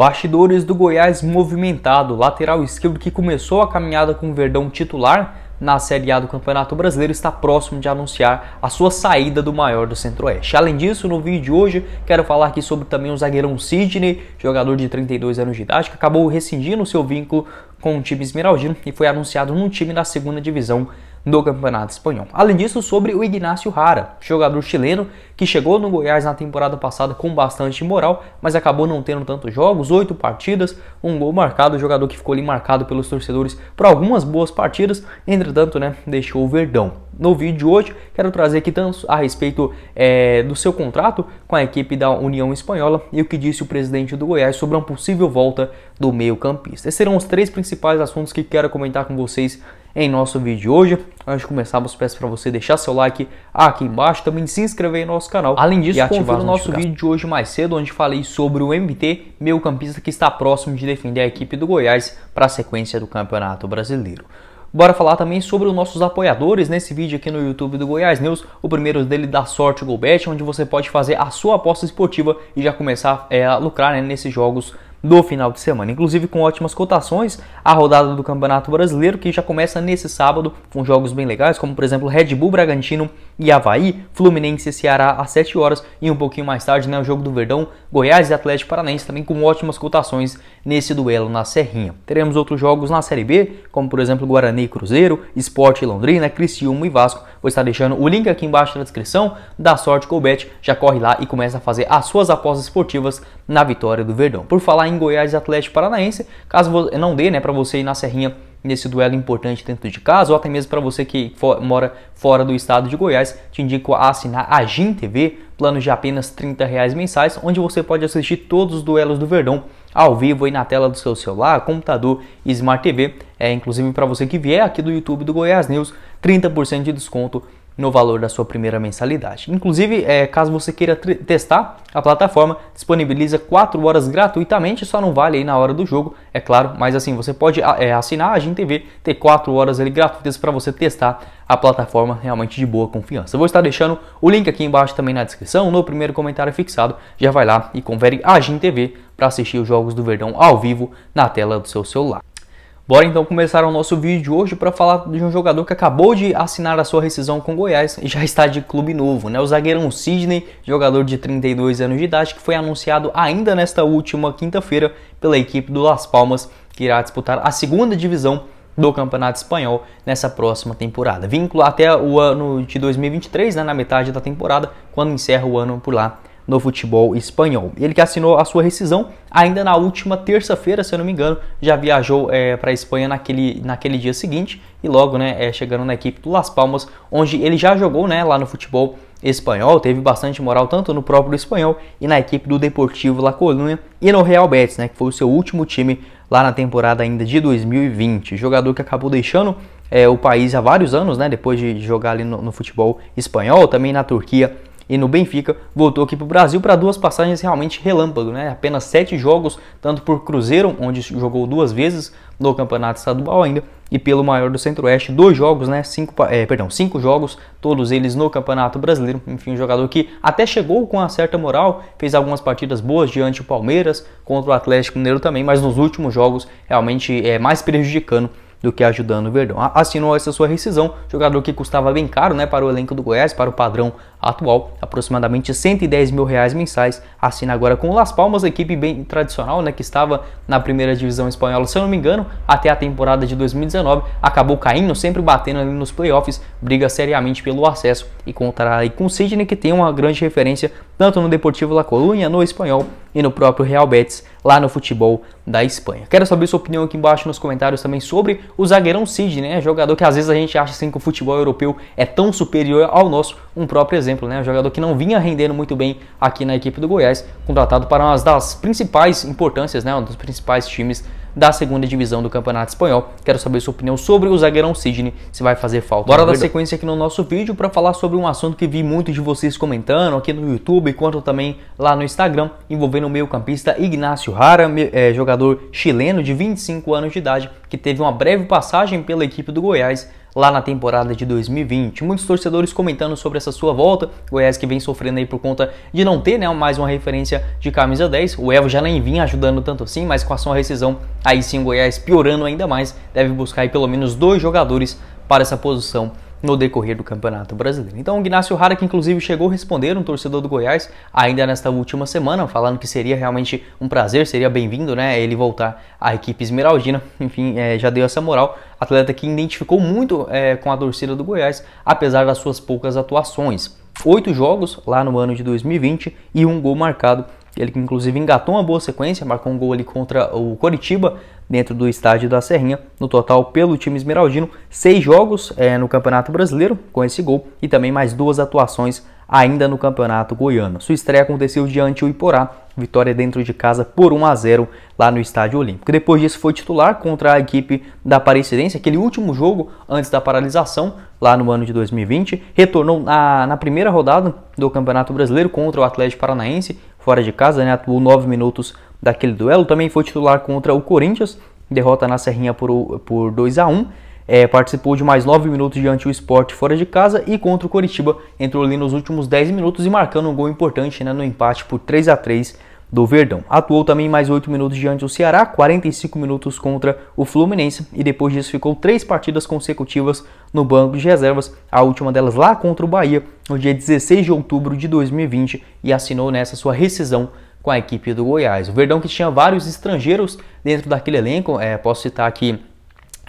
Bastidores do Goiás movimentado, lateral esquerdo que começou a caminhada com o Verdão titular na Série A do Campeonato Brasileiro está próximo de anunciar a sua saída do maior do Centro-Oeste. Além disso, no vídeo de hoje, quero falar aqui sobre também o zagueirão Sidney, jogador de 32 anos de idade, que acabou rescindindo seu vínculo com o time esmeraldino e foi anunciado num time da segunda divisão do Campeonato Espanhol. Além disso, sobre o Ignacio Rara, jogador chileno que chegou no Goiás na temporada passada com bastante moral, mas acabou não tendo tantos jogos, oito partidas, um gol marcado, jogador que ficou ali marcado pelos torcedores por algumas boas partidas, entretanto, né, deixou o Verdão. No vídeo de hoje, quero trazer aqui tanto a respeito é, do seu contrato com a equipe da União Espanhola e o que disse o presidente do Goiás sobre uma possível volta do meio-campista. Esses serão os três principais assuntos que quero comentar com vocês em nosso vídeo de hoje. Antes de começarmos, peço para você deixar seu like aqui embaixo, também se inscrever no nosso canal. Além disso, ativar o nosso vídeo de hoje mais cedo, onde falei sobre o MT, meio campista que está próximo de defender a equipe do Goiás para a sequência do Campeonato Brasileiro. Bora falar também sobre os nossos apoiadores nesse vídeo aqui no YouTube do Goiás News. O primeiro dele da sorte Golbet, onde você pode fazer a sua aposta esportiva e já começar é, a lucrar né, nesses jogos do final de semana. Inclusive com ótimas cotações, a rodada do Campeonato Brasileiro, que já começa nesse sábado, com jogos bem legais, como por exemplo Red Bull Bragantino e Havaí, Fluminense e Ceará às 7 horas e um pouquinho mais tarde, né, o jogo do Verdão, Goiás e Atlético Paranaense, também com ótimas cotações nesse duelo na Serrinha. Teremos outros jogos na Série B, como por exemplo Guarani e Cruzeiro, Esporte e Londrina, Criciúma e Vasco. Vou estar deixando o link aqui embaixo na descrição. Da sorte, Colbet já corre lá e começa a fazer as suas apostas esportivas na vitória do Verdão. Por falar em em Goiás e Atlético Paranaense. Caso não dê, né, para você ir na Serrinha nesse duelo importante dentro de casa, ou até mesmo para você que for, mora fora do estado de Goiás, te indico a assinar a GIM TV, plano de apenas R$ reais mensais, onde você pode assistir todos os duelos do Verdão ao vivo aí na tela do seu celular, computador e Smart TV. É, inclusive para você que vier aqui do YouTube do Goiás News, 30% de desconto no valor da sua primeira mensalidade. Inclusive, é, caso você queira testar, a plataforma disponibiliza 4 horas gratuitamente, só não vale aí na hora do jogo, é claro, mas assim, você pode é, assinar a GTV, ter 4 horas ali gratuitas para você testar a plataforma realmente de boa confiança. vou estar deixando o link aqui embaixo também na descrição, no primeiro comentário fixado, já vai lá e confere a GTV para assistir os jogos do Verdão ao vivo na tela do seu celular. Bora então começar o nosso vídeo hoje para falar de um jogador que acabou de assinar a sua rescisão com o Goiás e já está de clube novo, né? O zagueirão Sidney, jogador de 32 anos de idade, que foi anunciado ainda nesta última quinta-feira pela equipe do Las Palmas, que irá disputar a segunda divisão do Campeonato Espanhol nessa próxima temporada. Vínculo até o ano de 2023, né, na metade da temporada, quando encerra o ano por lá no futebol espanhol. Ele que assinou a sua rescisão ainda na última terça-feira, se eu não me engano, já viajou é, para a Espanha naquele, naquele dia seguinte e logo né, é, chegando na equipe do Las Palmas, onde ele já jogou né, lá no futebol espanhol, teve bastante moral tanto no próprio espanhol e na equipe do Deportivo La Coruña e no Real Betis, né, que foi o seu último time lá na temporada ainda de 2020. Jogador que acabou deixando é, o país há vários anos, né, depois de jogar ali no, no futebol espanhol, também na Turquia e no Benfica, voltou aqui para o Brasil para duas passagens realmente relâmpago, né? Apenas sete jogos, tanto por Cruzeiro, onde jogou duas vezes no Campeonato Estadual ainda, e pelo maior do Centro-Oeste, dois jogos, né? Cinco, é, perdão, cinco jogos, todos eles no Campeonato Brasileiro. Enfim, um jogador que até chegou com uma certa moral, fez algumas partidas boas diante o Palmeiras, contra o Atlético Mineiro também, mas nos últimos jogos realmente é mais prejudicando do que ajudando o Verdão. Assinou essa sua rescisão, jogador que custava bem caro né, para o elenco do Goiás, para o padrão atual, aproximadamente 110 mil reais mensais, assina agora com o Las Palmas, equipe bem tradicional, né, que estava na primeira divisão espanhola, se eu não me engano, até a temporada de 2019, acabou caindo, sempre batendo ali nos playoffs, briga seriamente pelo acesso e contará aí com o Sidney, que tem uma grande referência tanto no Deportivo La Coruña, no espanhol e no próprio Real Betis, lá no futebol da Espanha. Quero saber sua opinião aqui embaixo nos comentários também sobre o zagueirão Sidney, né, jogador que às vezes a gente acha assim que o futebol europeu é tão superior ao nosso, um próprio exemplo exemplo, né, um jogador que não vinha rendendo muito bem aqui na equipe do Goiás, contratado para uma das principais importâncias, né, um dos principais times da segunda divisão do Campeonato Espanhol. Quero saber sua opinião sobre o zagueirão Sidney, se vai fazer falta. Bora dar sequência aqui no nosso vídeo para falar sobre um assunto que vi muitos de vocês comentando aqui no YouTube, quanto também lá no Instagram, envolvendo o meio-campista Ignacio Rara, é, jogador chileno de 25 anos de idade, que teve uma breve passagem pela equipe do Goiás lá na temporada de 2020. Muitos torcedores comentando sobre essa sua volta, Goiás que vem sofrendo aí por conta de não ter né, mais uma referência de camisa 10. O Evo já nem vinha ajudando tanto assim, mas com a sua rescisão, aí sim o Goiás piorando ainda mais, deve buscar aí pelo menos dois jogadores para essa posição no decorrer do Campeonato Brasileiro. Então o Ignacio rara que inclusive chegou a responder um torcedor do Goiás ainda nesta última semana, falando que seria realmente um prazer, seria bem-vindo, né, ele voltar à equipe esmeraldina. Enfim, é, já deu essa moral. Atleta que identificou muito é, com a torcida do Goiás, apesar das suas poucas atuações. Oito jogos lá no ano de 2020 e um gol marcado ele que inclusive engatou uma boa sequência, marcou um gol ali contra o Coritiba dentro do estádio da Serrinha. No total, pelo time esmeraldino, seis jogos é, no Campeonato Brasileiro com esse gol e também mais duas atuações ainda no Campeonato Goiano. Sua estreia aconteceu diante do Iporá, vitória dentro de casa por 1 a 0 lá no Estádio Olímpico. Depois disso foi titular contra a equipe da Aparecidense, aquele último jogo antes da paralisação lá no ano de 2020. Retornou na, na primeira rodada do Campeonato Brasileiro contra o Atlético Paranaense fora de casa, né, atuou 9 minutos daquele duelo. Também foi titular contra o Corinthians, derrota na Serrinha por, por 2 a 1 é, participou de mais 9 minutos diante do esporte fora de casa e contra o Coritiba entrou ali nos últimos 10 minutos e marcando um gol importante né, no empate por 3 a 3 do Verdão. Atuou também mais 8 minutos diante do Ceará, 45 minutos contra o Fluminense e depois disso ficou três partidas consecutivas no banco de reservas, a última delas lá contra o Bahia, no dia 16 de outubro de 2020 e assinou nessa sua rescisão com a equipe do Goiás. O Verdão que tinha vários estrangeiros dentro daquele elenco, é, posso citar aqui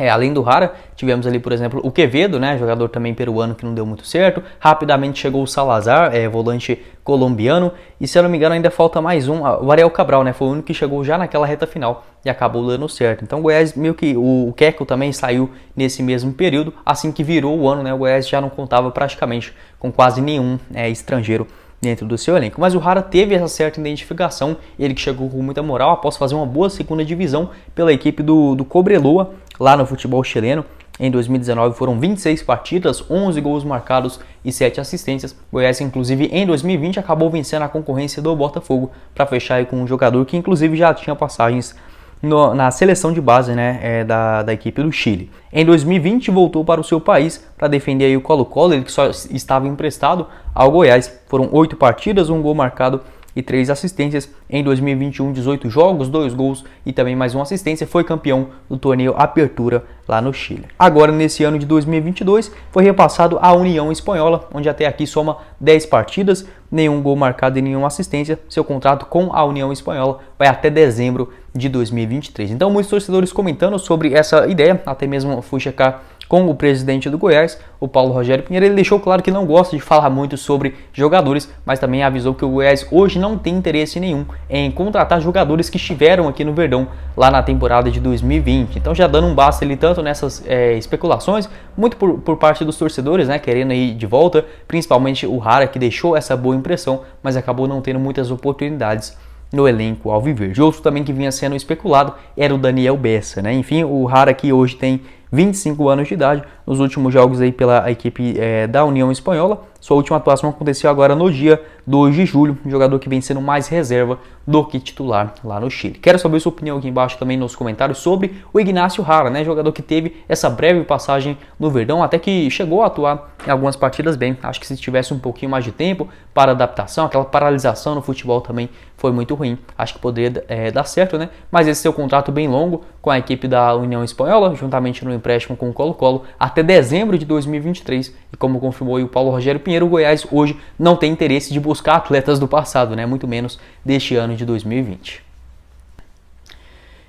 é, além do Rara, tivemos ali, por exemplo, o Quevedo, né, jogador também peruano que não deu muito certo. Rapidamente chegou o Salazar, é, volante colombiano. E se eu não me engano, ainda falta mais um. O Ariel Cabral, né, foi o único que chegou já naquela reta final e acabou dando certo. Então, o Goiás, meio que o, o Keco também saiu nesse mesmo período. Assim que virou o ano, né, o Goiás já não contava praticamente com quase nenhum é, estrangeiro dentro do seu elenco. Mas o Rara teve essa certa identificação, ele que chegou com muita moral após fazer uma boa segunda divisão pela equipe do, do Cobreloa lá no futebol chileno. Em 2019 foram 26 partidas, 11 gols marcados e 7 assistências. Goiás, inclusive, em 2020 acabou vencendo a concorrência do Botafogo para fechar com um jogador que, inclusive, já tinha passagens no, na seleção de base né, é, da, da equipe do Chile. Em 2020 voltou para o seu país para defender aí o Colo-Colo, ele que só estava emprestado ao Goiás. Foram 8 partidas, um gol marcado e 3 assistências. Em 2021, 18 jogos, 2 gols e também mais uma assistência. Foi campeão do torneio Apertura lá no Chile. Agora, nesse ano de 2022, foi repassado à União Espanhola, onde até aqui soma 10 partidas, nenhum gol marcado e nenhuma assistência. Seu contrato com a União Espanhola vai até dezembro de 2023. Então, muitos torcedores comentando sobre essa ideia, até mesmo fui checar com o presidente do Goiás, o Paulo Rogério Pinheiro, ele deixou claro que não gosta de falar muito sobre jogadores, mas também avisou que o Goiás hoje não tem interesse nenhum em contratar jogadores que estiveram aqui no Verdão lá na temporada de 2020. Então já dando um basta ele tanto nessas é, especulações, muito por, por, parte dos torcedores, né, querendo ir de volta, principalmente o Rara que deixou essa boa impressão, mas acabou não tendo muitas oportunidades no elenco ao alviverde. Outro também que vinha sendo especulado era o Daniel Bessa, né? Enfim, o Rara que hoje tem 25 anos de idade, nos últimos jogos aí pela equipe é, da União Espanhola, sua última atuação aconteceu agora no dia 2 de julho, um jogador que vem sendo mais reserva do que titular lá no Chile. Quero saber sua opinião aqui embaixo também nos comentários sobre o Ignacio Rara, né, jogador que teve essa breve passagem no Verdão, até que chegou a atuar em algumas partidas bem. Acho que se tivesse um pouquinho mais de tempo para adaptação, aquela paralisação no futebol também foi muito ruim. Acho que poderia é, dar certo, né? Mas esse seu contrato bem longo com a equipe da União Espanhola, juntamente no empréstimo com o Colo-Colo, até dezembro de 2023. E como confirmou o Paulo Rogério Pinto, Pinheiro Goiás hoje não tem interesse de buscar atletas do passado, né? muito menos deste ano de 2020.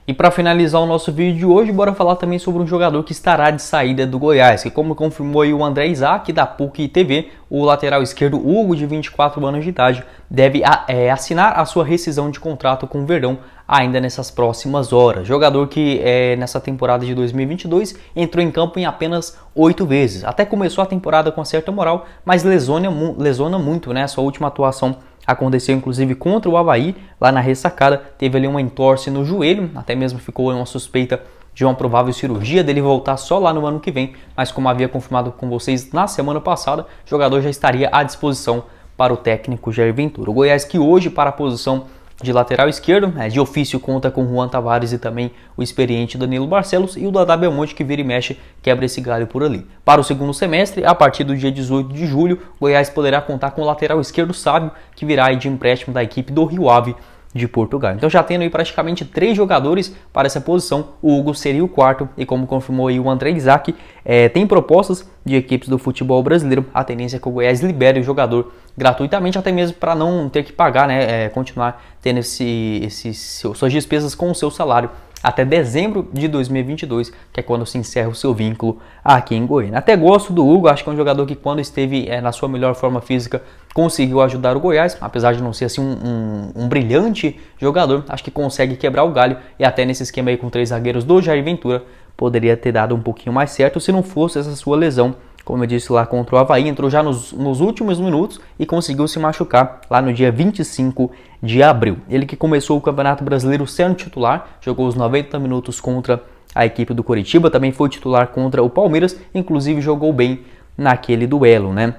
E para finalizar o nosso vídeo de hoje, bora falar também sobre um jogador que estará de saída do Goiás, que como confirmou o André Isaac da PUC TV, o lateral esquerdo Hugo, de 24 anos de idade, deve é, assinar a sua rescisão de contrato com o Verdão ainda nessas próximas horas. Jogador que é, nessa temporada de 2022 entrou em campo em apenas oito vezes. Até começou a temporada com certa moral, mas lesona, lesona muito, né? Sua última atuação aconteceu inclusive contra o Havaí, lá na ressacada, teve ali uma entorse no joelho, até mesmo ficou uma suspeita de uma provável cirurgia dele voltar só lá no ano que vem, mas como havia confirmado com vocês na semana passada, o jogador já estaria à disposição para o técnico Jair Ventura. O Goiás que hoje para a posição de lateral esquerdo. Né, de ofício conta com Juan Tavares e também o experiente Danilo Barcelos e o Dada Belmonte que vira e mexe, quebra esse galho por ali. Para o segundo semestre, a partir do dia 18 de julho, Goiás poderá contar com o lateral esquerdo Sábio, que virá de empréstimo da equipe do Rio Ave de Portugal. Então já tendo aí praticamente três jogadores para essa posição, o Hugo seria o quarto e como confirmou aí o André Isaac, é, tem propostas de equipes do futebol brasileiro, a tendência é que o Goiás libere o jogador gratuitamente, até mesmo para não ter que pagar, né, é, continuar tendo esse, esse, suas despesas com o seu salário até dezembro de 2022, que é quando se encerra o seu vínculo aqui em Goiânia. Até gosto do Hugo, acho que é um jogador que quando esteve é, na sua melhor forma física conseguiu ajudar o Goiás, apesar de não ser assim um, um, um, brilhante jogador, acho que consegue quebrar o galho e até nesse esquema aí com três zagueiros do Jair Ventura poderia ter dado um pouquinho mais certo se não fosse essa sua lesão como eu disse lá contra o Havaí, entrou já nos, nos, últimos minutos e conseguiu se machucar lá no dia 25 de abril. Ele que começou o Campeonato Brasileiro sendo titular, jogou os 90 minutos contra a equipe do Coritiba, também foi titular contra o Palmeiras, inclusive jogou bem naquele duelo, né?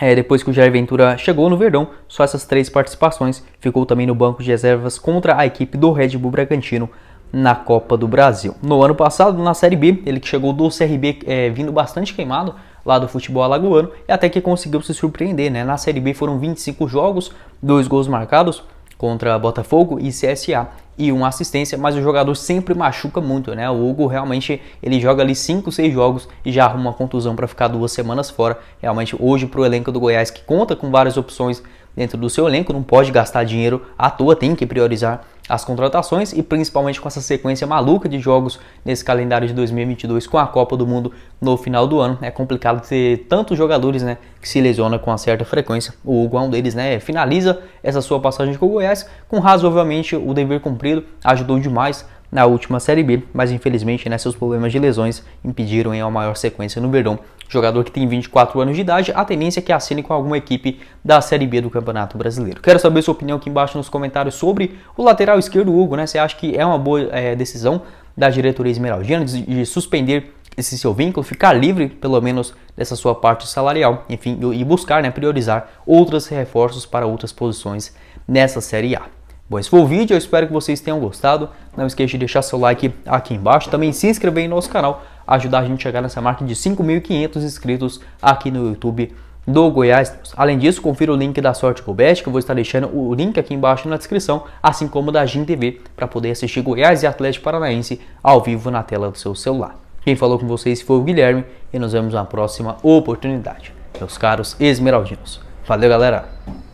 É, depois que o Jair Ventura chegou no Verdão, só essas três participações ficou também no banco de reservas contra a equipe do Red Bull Bragantino na Copa do Brasil. No ano passado, na Série B, ele que chegou do CRB é, vindo bastante queimado lá do futebol alagoano e até que conseguiu se surpreender, né? Na Série B foram 25 jogos, dois gols marcados contra Botafogo e CSA e uma assistência, mas o jogador sempre machuca muito, né? O Hugo realmente ele joga ali 5, 6 jogos e já arruma uma contusão para ficar duas semanas fora. Realmente hoje para o elenco do Goiás que conta com várias opções dentro do seu elenco, não pode gastar dinheiro à toa, tem que priorizar as contratações e principalmente com essa sequência maluca de jogos nesse calendário de 2022 com a Copa do Mundo no final do ano. É complicado ter tantos jogadores né, que se lesionam com certa frequência. O Hugo é um deles, né? Finaliza essa sua passagem com o Goiás com razoavelmente o dever cumprido, ajudou demais na última Série B, mas infelizmente né, seus problemas de lesões impediram em uma maior sequência no Verdão. Jogador que tem 24 anos de idade, a tendência é que assine com alguma equipe da Série B do Campeonato Brasileiro. Quero saber sua opinião aqui embaixo nos comentários sobre o lateral esquerdo Hugo, né? Você acha que é uma boa é, decisão da diretoria esmeraldina de, de suspender esse seu vínculo, ficar livre pelo menos dessa sua parte salarial, enfim, e buscar, né, priorizar outros reforços para outras posições nessa Série A. Bom, esse foi o vídeo, eu espero que vocês tenham gostado. Não esqueça de deixar seu like aqui embaixo, também se inscrever em nosso canal, ajudar a gente a chegar nessa marca de 5.500 inscritos aqui no YouTube do Goiás. Além disso, confira o link da Sorte Gobet, que eu vou estar deixando o link aqui embaixo na descrição, assim como da Gintv, TV, para poder assistir Goiás e Atlético Paranaense ao vivo na tela do seu celular. Quem falou com vocês foi o Guilherme e nos vemos na próxima oportunidade. Meus caros esmeraldinos. Valeu, galera!